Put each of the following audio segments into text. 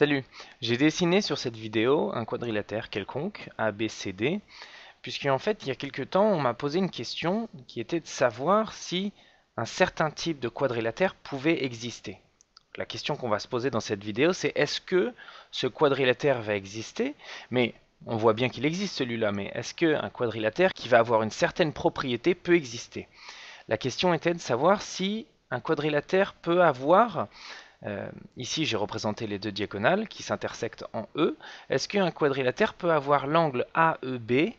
Salut, j'ai dessiné sur cette vidéo un quadrilatère quelconque, ABCD, puisqu'en fait il y a quelques temps on m'a posé une question qui était de savoir si un certain type de quadrilatère pouvait exister. La question qu'on va se poser dans cette vidéo c'est est-ce que ce quadrilatère va exister Mais on voit bien qu'il existe celui-là, mais est-ce qu'un quadrilatère qui va avoir une certaine propriété peut exister La question était de savoir si un quadrilatère peut avoir euh, ici, j'ai représenté les deux diagonales qui s'intersectent en E. Est-ce qu'un quadrilatère peut avoir l'angle AEB,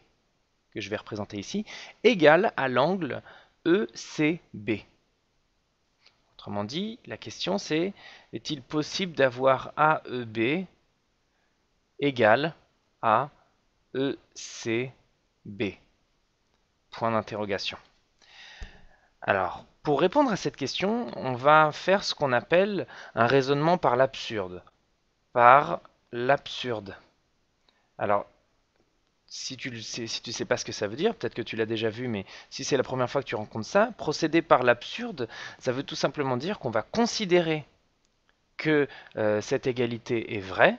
que je vais représenter ici, égal à l'angle ECB Autrement dit, la question c'est, est-il possible d'avoir AEB égal à ECB Point d'interrogation. Alors, pour répondre à cette question, on va faire ce qu'on appelle un raisonnement par l'absurde. Par l'absurde. Alors, si tu ne sais, pas ce que ça veut dire, peut-être que tu l'as déjà vu, mais si c'est la première fois que tu rencontres ça, procéder par l'absurde, ça veut tout simplement dire qu'on va considérer que euh, cette égalité est vraie,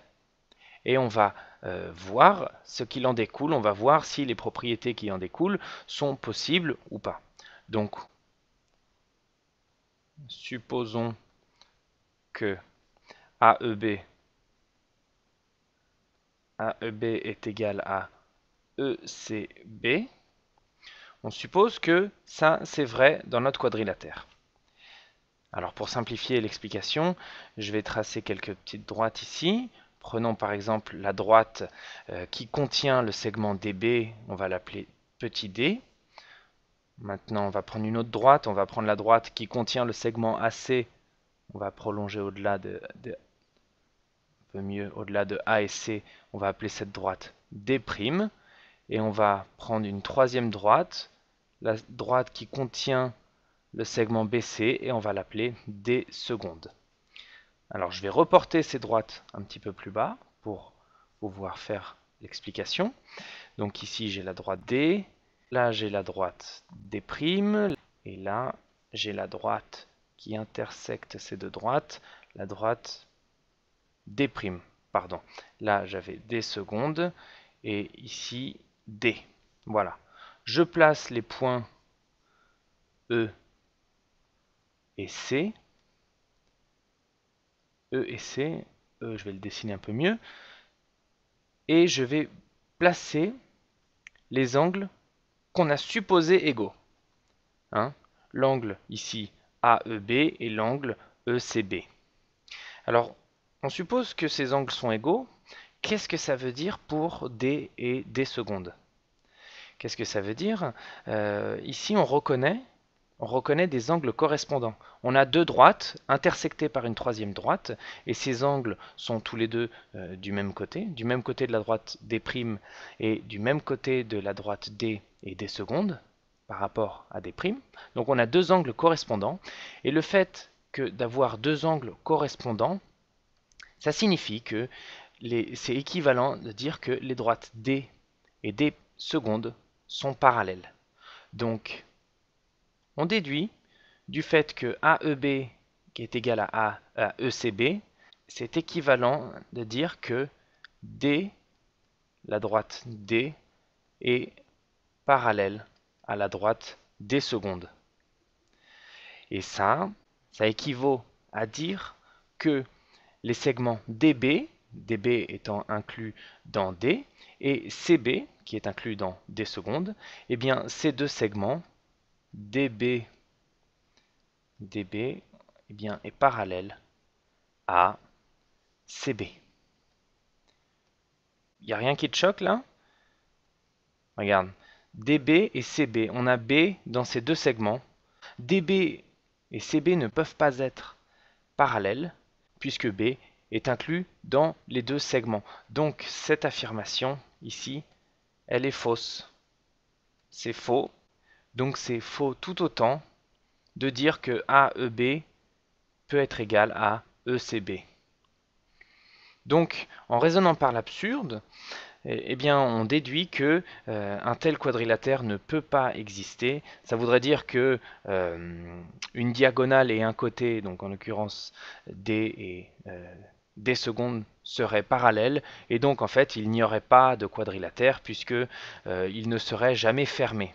et on va euh, voir ce qu'il en découle, on va voir si les propriétés qui en découlent sont possibles ou pas. Donc supposons que AEB, AEB est égal à ECB, on suppose que ça c'est vrai dans notre quadrilatère. Alors pour simplifier l'explication, je vais tracer quelques petites droites ici. Prenons par exemple la droite euh, qui contient le segment DB, on va l'appeler petit d. Maintenant, on va prendre une autre droite. On va prendre la droite qui contient le segment AC. On va prolonger au-delà de, un peu mieux, au-delà de A et C. On va appeler cette droite D'. Et on va prendre une troisième droite, la droite qui contient le segment BC, et on va l'appeler D seconde. Alors je vais reporter ces droites un petit peu plus bas pour pouvoir faire l'explication. Donc ici j'ai la droite D, Là, j'ai la droite des primes. Et là, j'ai la droite qui intersecte ces deux droites. La droite des primes, pardon. Là, j'avais des secondes. Et ici, D. Voilà. Je place les points E et C. E et C. E, je vais le dessiner un peu mieux. Et je vais placer les angles qu'on a supposé égaux. Hein? l'angle ici AEB et l'angle ECB. Alors, on suppose que ces angles sont égaux. Qu'est-ce que ça veut dire pour D et D secondes Qu'est-ce que ça veut dire euh, Ici, on reconnaît on reconnaît des angles correspondants. On a deux droites intersectées par une troisième droite, et ces angles sont tous les deux euh, du même côté, du même côté de la droite D' et du même côté de la droite D et D', secondes par rapport à D'. Donc on a deux angles correspondants, et le fait que d'avoir deux angles correspondants, ça signifie que c'est équivalent de dire que les droites D et D secondes sont parallèles. Donc on déduit du fait que AEB qui est égal à, a, ECB, c'est équivalent de dire que D, la droite D, est parallèle à la droite D seconde. Et ça, ça équivaut à dire que les segments DB, DB étant inclus dans D, et CB, qui est inclus dans D secondes, eh bien ces deux segments db, db eh bien, est parallèle à CB. Il n'y a rien qui te choque là Regarde, DB et CB, on a B dans ces deux segments. DB et CB ne peuvent pas être parallèles puisque B est inclus dans les deux segments. Donc cette affirmation ici, elle est fausse. C'est faux donc c'est faux tout autant de dire que AEB peut être égal à ECB. Donc en raisonnant par l'absurde, eh, eh bien on déduit que euh, un tel quadrilatère ne peut pas exister. Ça voudrait dire que euh, une diagonale et un côté, donc en l'occurrence D et euh, D secondes seraient parallèles et donc en fait il n'y aurait pas de quadrilatère puisque il ne serait jamais fermé.